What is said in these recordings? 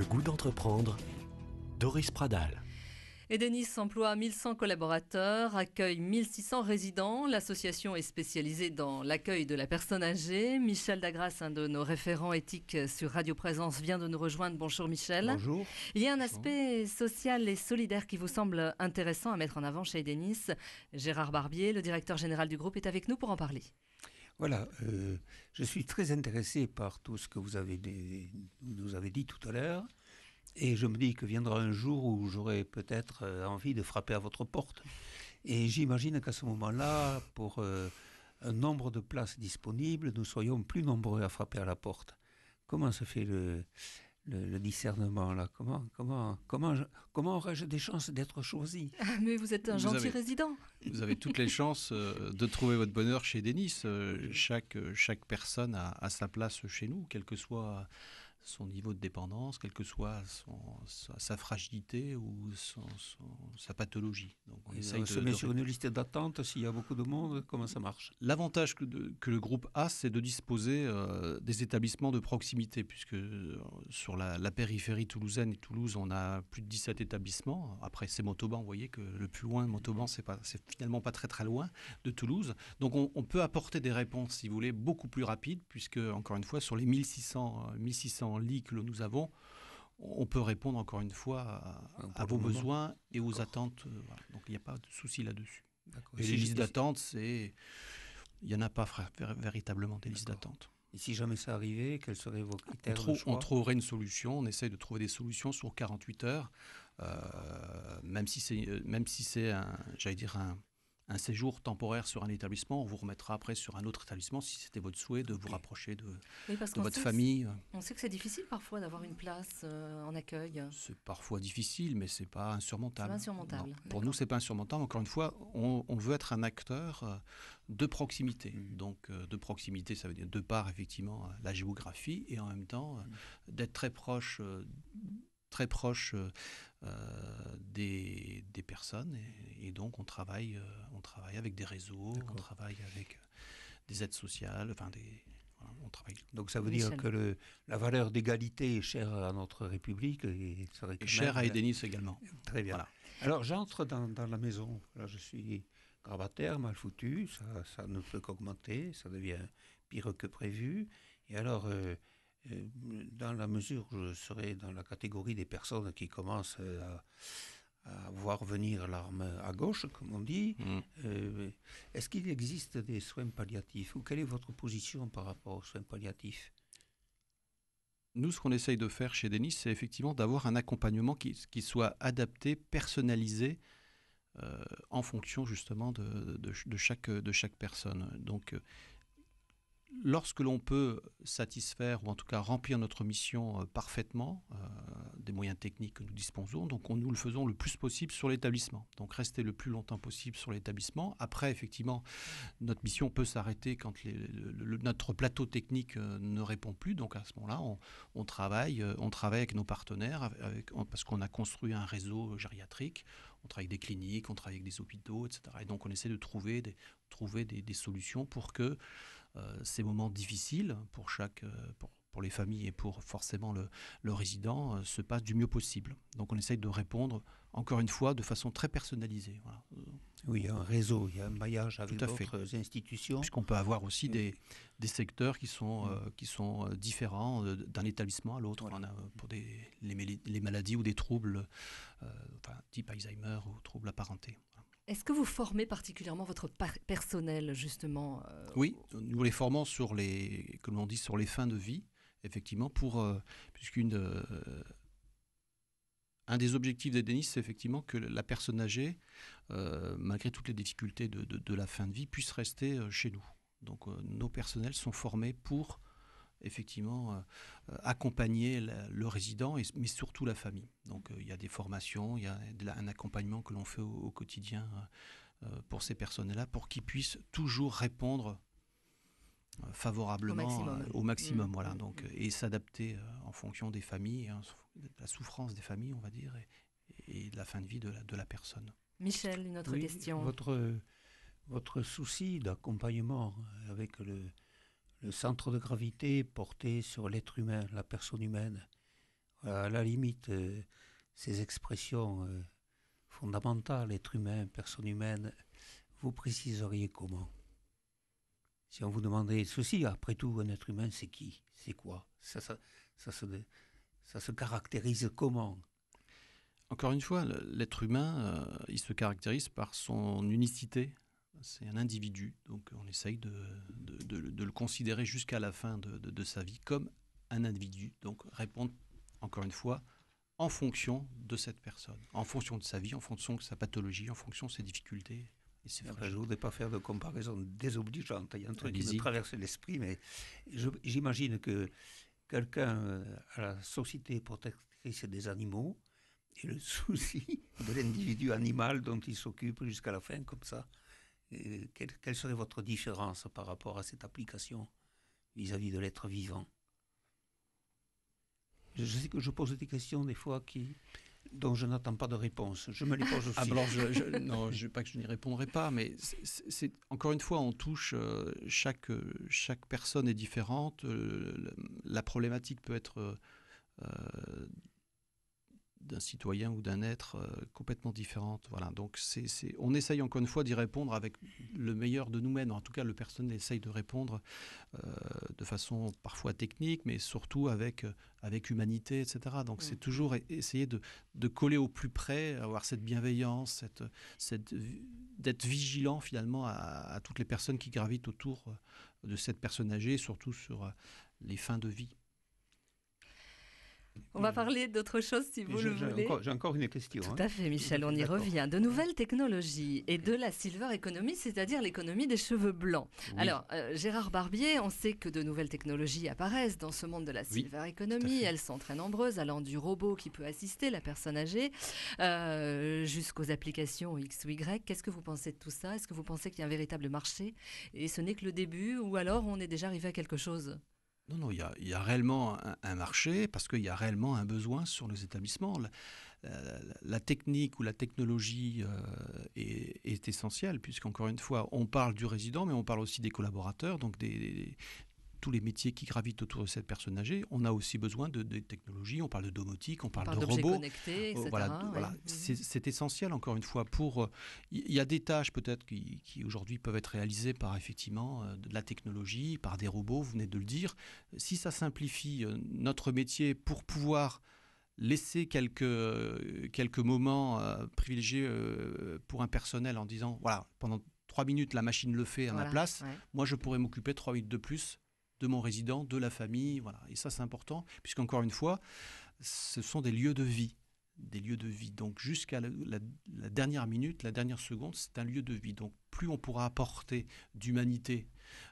Le goût d'entreprendre, Doris Pradal. Edenis emploie 1100 collaborateurs, accueille 1600 résidents. L'association est spécialisée dans l'accueil de la personne âgée. Michel Dagras, un de nos référents éthiques sur Radio Présence, vient de nous rejoindre. Bonjour Michel. Bonjour. Il y a un aspect social et solidaire qui vous semble intéressant à mettre en avant chez Edenis. Gérard Barbier, le directeur général du groupe, est avec nous pour en parler. Voilà, euh, je suis très intéressé par tout ce que vous avez nous avez dit tout à l'heure. Et je me dis que viendra un jour où j'aurai peut-être euh, envie de frapper à votre porte. Et j'imagine qu'à ce moment-là, pour euh, un nombre de places disponibles, nous soyons plus nombreux à frapper à la porte. Comment se fait le, le, discernement là Comment, comment, comment, comment aurais-je des chances d'être choisi ah, Mais vous êtes un gentil résident. Vous avez toutes les chances euh, de trouver votre bonheur chez Denis. Euh, chaque, euh, chaque personne a, sa place chez nous, quel que soit son niveau de dépendance, quelle que soit son, sa, fragilité ou sa pathologie. Donc on euh, se de, met sur une liste d'attente s'il y a beaucoup de monde, comment ça marche L'avantage que, le groupe a, c'est de disposer euh, des établissements de proximité, puisque euh, sur la, périphérie toulousaine et Toulouse, on a plus de 17 établissements. Après, c'est Montauban, vous voyez que le plus loin de Montauban, c'est, finalement pas très très loin de Toulouse. Donc on, peut apporter des réponses, si vous voulez, beaucoup plus rapides, puisque, encore une fois, sur les 1600, 1600 lit que nous avons, on peut répondre encore une fois à, vos besoins et aux attentes. Euh, Donc il n'y a pas de souci là-dessus. Et les listes d'attente, c'est il n'y en a pas véritablement des listes d'attente. Et si jamais ça arrivait, quels seraient vos critères on, de on trouverait une solution. On essaye de trouver des solutions sur 48 heures, euh, même si c'est, euh, même si c'est j'allais dire un, un séjour temporaire sur un établissement. On vous remettra après sur un autre établissement si c'était votre souhait de vous rapprocher de, votre famille. On sait que c'est difficile parfois d'avoir une place euh, en accueil. C'est parfois difficile, mais c'est pas insurmontable. Pas insurmontable. pour nous, c'est pas insurmontable. Encore une fois, on, veut être un acteur euh, de proximité. Mm. Donc, euh, de proximité, ça veut dire de part effectivement la géographie et en même temps mm. d'être très proche très proche euh, euh, des, des, personnes et, donc on travaille, euh, on travaille avec des réseaux, on travaille avec des aides sociales, enfin des, on travaille. Donc ça veut dire que le, la valeur d'égalité est chère à notre République et, chère à Edenis également. Très bien. Alors j'entre dans, dans, la maison. Là je suis gravataire, mal foutu. Ça, ça ne peut qu'augmenter. Ça devient pire que prévu. Et alors euh, dans la mesure où je serai dans la catégorie des personnes qui commencent euh, à, voir venir l'arme à gauche, comme on dit, mm. euh, est-ce qu'il existe des soins palliatifs ou quelle est votre position par rapport aux soins palliatifs nous, ce qu'on essaye de faire chez Denis, c'est effectivement d'avoir un accompagnement qui, qui, soit adapté, personnalisé, en fonction justement de, de, chaque, de chaque personne. Donc, lorsque l'on peut satisfaire ou en tout cas remplir notre mission euh, parfaitement euh, des moyens techniques que nous disposons, donc on, nous le faisons le plus possible sur l'établissement. Donc rester le plus longtemps possible sur l'établissement. Après, effectivement, notre mission peut s'arrêter quand notre plateau technique euh, ne répond plus. Donc à ce moment-là, on, travaille, on travaille avec nos partenaires parce qu'on a construit un réseau gériatrique. On travaille avec des cliniques, on travaille avec des hôpitaux, etc. Et donc on essaie de trouver trouver des solutions pour que euh, ces moments difficiles pour chaque euh, pour, les familles et pour forcément le, résident euh, se passent du mieux possible. Donc on essaye de répondre encore une fois de façon très personnalisée. Oui, il y a un réseau, il y a un maillage avec d'autres institutions. Puisqu'on peut avoir aussi des, secteurs qui sont, mm. différents d'un établissement à l'autre. Voilà. Pour des, les, maladies ou des troubles, enfin, type Alzheimer ou troubles apparentés. Est-ce que vous formez particulièrement votre personnel justement euh, Oui, nous les formons sur les, comme on dit, sur les fins de vie, effectivement, pour euh, puisqu'une euh, un des objectifs des Denis, c'est effectivement que la personne âgée, malgré toutes les difficultés de, de, la fin de vie, puisse rester chez nous. Donc nos personnels sont formés pour effectivement euh, euh, accompagner le résident, mais surtout la famille. Donc euh, il y a des formations, il y a un accompagnement que l'on fait au, quotidien pour ces personnes-là, pour qu'ils puissent toujours répondre favorablement au maximum, mm. voilà mm, donc mm, et s'adapter en fonction des familles hein, la souffrance des familles on va dire et, de la fin de vie de la, de la personne Michel une autre question votre votre souci d'accompagnement avec le le centre de gravité porté sur l'être humain, la personne humaine. à la limite, euh, ces expressions euh, fondamentales, être humain, personne humaine, vous préciseriez comment Si on vous demandait ceci, après tout, un être humain, c'est qui C'est quoi ça, ça, ça, se, caractérise comment Encore une fois, l'être humain, euh, il se caractérise par son unicité, c'est un individu, donc on essaye de, le considérer jusqu'à la fin de, sa vie comme un individu, donc répondre, encore une fois, en fonction de cette personne, en fonction de sa vie, en fonction de sa pathologie, en fonction de ses difficultés. Et c'est je ne voudrais pas faire de comparaison désobligeante. Il y a un truc qui me traverse l'esprit, mais j'imagine que quelqu'un euh, à la Société protectrice des animaux, et le souci de l'individu animal dont il s'occupe jusqu'à la fin, comme ça, quelle, serait votre différence par rapport à cette application vis-à-vis de l'être vivant je, sais que je pose des questions des fois qui, dont je n'attends pas de réponse. Je me les pose ah aussi. alors, je, non, je, pas que je n'y répondrai pas, mais encore une fois, on touche, euh, chaque, chaque personne est différente, euh, la, la problématique peut être euh, d'un citoyen ou d'un être euh, complètement différente. Voilà. Donc on essaye encore une fois d'y répondre avec le meilleur de nous-mêmes. En tout cas, le personnel essaye de répondre euh, de façon parfois technique, mais surtout avec, euh, avec humanité, etc. Donc c'est mmh. toujours e-, essayer de, coller au plus près, avoir cette bienveillance, cette, d'être vigilant finalement à, toutes les personnes qui gravitent autour de cette personne âgée, surtout sur les fins de vie. On va parler d'autre chose si vous le voulez. J'ai encore, une question. Tout hein. à fait, Michel, on y revient. De nouvelles technologies et de la silver economy, c'est-à-dire l'économie des cheveux blancs. Alors, euh, Gérard Barbier, on sait que de nouvelles technologies apparaissent dans ce monde de la silver économie. economy. Elles sont très nombreuses, allant du robot qui peut assister la personne âgée euh, jusqu'aux applications X ou Y. Qu'est-ce que vous pensez de tout ça Est-ce que vous pensez qu'il y a un véritable marché et ce n'est que le début ou alors on est déjà arrivé à quelque chose non, non, il y a, réellement un, marché parce qu'il y a réellement un besoin sur les établissements. La, technique ou la technologie euh, est, est, essentielle puisqu'encore une fois, on parle du résident, mais on parle aussi des collaborateurs, donc des, tous les métiers qui gravitent autour de cette personne âgée, on a aussi besoin de, technologies, on parle de domotique, on parle, de robots. Connectés, euh, etc., voilà, mhm. c'est essentiel encore une fois pour... Il euh, y a des tâches peut-être qui, aujourd'hui peuvent être réalisées par effectivement euh, de la technologie, par des robots, vous venez de le dire. Si ça simplifie notre métier pour pouvoir laisser quelques, quelques moments privilégiés pour un personnel en disant, voilà, pendant trois minutes, la machine le fait à ma place, moi je pourrais m'occuper trois minutes de plus de mon résident, de la famille. Voilà. Et ça, c'est important, puisqu'encore une fois, ce sont des lieux de vie. Des lieux de vie. Donc, jusqu'à la, dernière minute, la dernière seconde, c'est un lieu de vie. Donc, plus on pourra apporter d'humanité,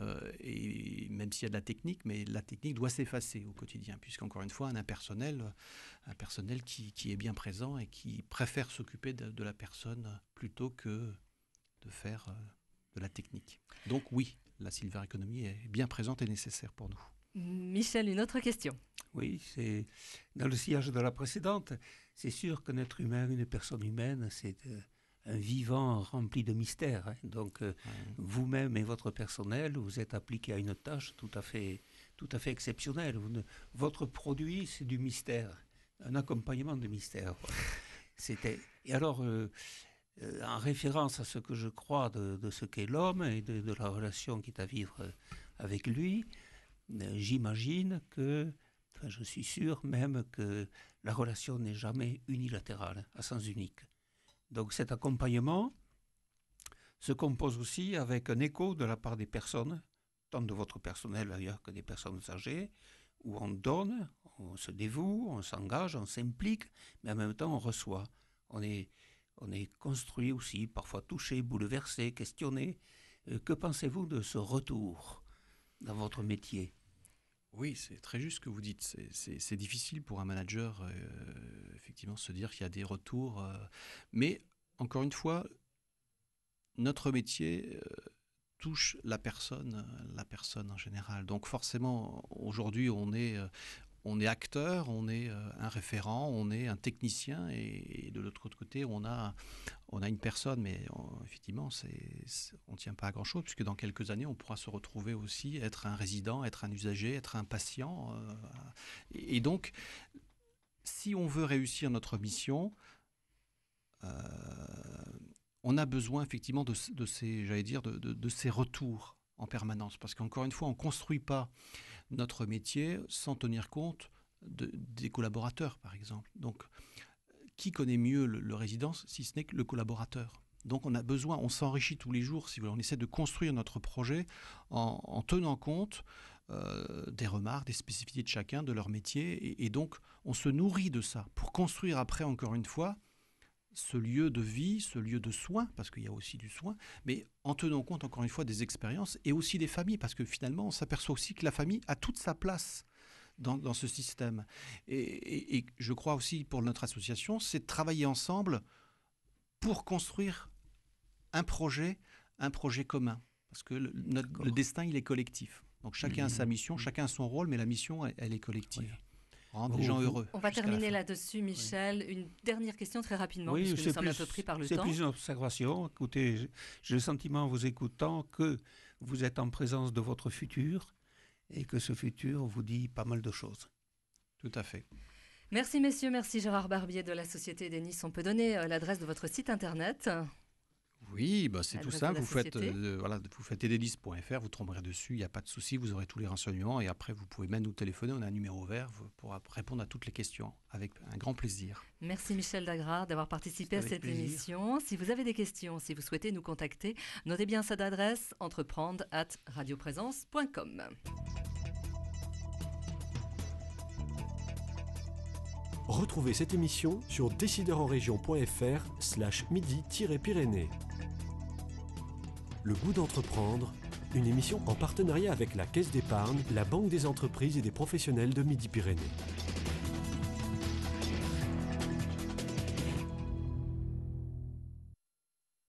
euh, et même s'il y a de la technique, mais la technique doit s'effacer au quotidien, puisqu'encore une fois, un impersonnel, un personnel qui, est bien présent et qui préfère s'occuper de, de, la personne plutôt que de faire euh, de la technique. Donc, oui, la silver economy est bien présente et nécessaire pour nous. Michel, une autre question. Oui, c'est dans le sillage de la précédente. C'est sûr qu'un être humain, une personne humaine, c'est euh, un vivant rempli de mystères. Hein. Donc, euh, vous-même et votre personnel, vous êtes appliqué à une tâche tout à fait, tout à fait exceptionnelle. votre produit, c'est du mystère, un accompagnement de mystère. C'était. Et alors, euh, euh, en référence à ce que je crois de, ce qu'est l'homme et de, la relation qui est à vivre euh, avec lui, euh, j'imagine que, enfin, je suis sûr même que la relation n'est jamais unilatérale, à sens unique. Donc cet accompagnement se compose aussi avec un écho de la part des personnes, tant de votre personnel d'ailleurs que des personnes âgées, où on donne, on se dévoue, on s'engage, on s'implique, mais en même temps on reçoit. On est on est construit aussi, parfois touché, bouleversé, questionné. Euh, que pensez-vous de ce retour dans votre métier oui, c'est très juste ce que vous dites. C'est difficile pour un manager, euh, effectivement, se dire qu'il y a des retours. Euh. mais encore une fois, notre métier touche la personne, la personne en général. Donc forcément, aujourd'hui, on est, on est acteur, on est euh, un référent, on est un technicien, et, de l'autre côté, on a, on a une personne, mais euh, effectivement, on ne tient pas à grand-chose, puisque dans quelques années, on pourra se retrouver aussi, être un résident, être un usager, être un patient. Euh, et, donc, si on veut réussir notre mission, on a besoin effectivement de, ces, dire, de, de, de, ces retours en permanence, parce qu'encore une fois, on ne construit pas notre métier sans tenir compte des collaborateurs, par exemple. Donc, qui connaît mieux le, résidence si ce n'est que le collaborateur donc on a besoin, on s'enrichit tous les jours, si vous voulez, on essaie de construire notre projet en, tenant compte euh, des remarques, des spécificités de chacun, de leur métier, et donc on se nourrit de ça pour construire après, encore une fois, ce lieu de vie, ce lieu de soin, parce qu'il y a aussi du soin, mais en tenant compte encore une fois des expériences et aussi des familles, parce que finalement on s'aperçoit aussi que la famille a toute sa place dans, ce système. Et, je crois aussi pour notre association, c'est travailler ensemble pour construire un projet, un projet commun, parce que le, destin il est collectif. Donc chacun a sa mmh. mission, chacun a son rôle, mais la mission elle, est collective gens heureux. On va terminer là-dessus, Michel. Une dernière question très rapidement, puisque nous sommes un peu pris par le temps. C'est plus une observation. Écoutez, j'ai le sentiment en vous écoutant que vous êtes en présence de votre futur et que ce futur vous dit pas mal de choses. Tout à fait. Merci messieurs, merci Gérard Barbier de la Société des Nice. On peut donner euh, l'adresse de votre site internet. Oui, bah, c'est tout simple. Vous faites, euh, voilà, vous faites vous tomberez dessus, il n'y a pas de souci, vous aurez tous les renseignements et après vous pouvez même nous téléphoner, on a un numéro vert pour répondre à toutes les questions avec un grand plaisir. Merci Michel Dagra d'avoir participé à cette émission. Si vous avez des questions, si vous souhaitez nous contacter, notez bien cette adresse entreprendre at radioprésence.com. Retrouvez cette émission sur décideur-en-région.fr slash midi-pyrénées. Le goût d'entreprendre, une émission en partenariat avec la Caisse d'épargne, la Banque des entreprises et des professionnels de Midi-Pyrénées.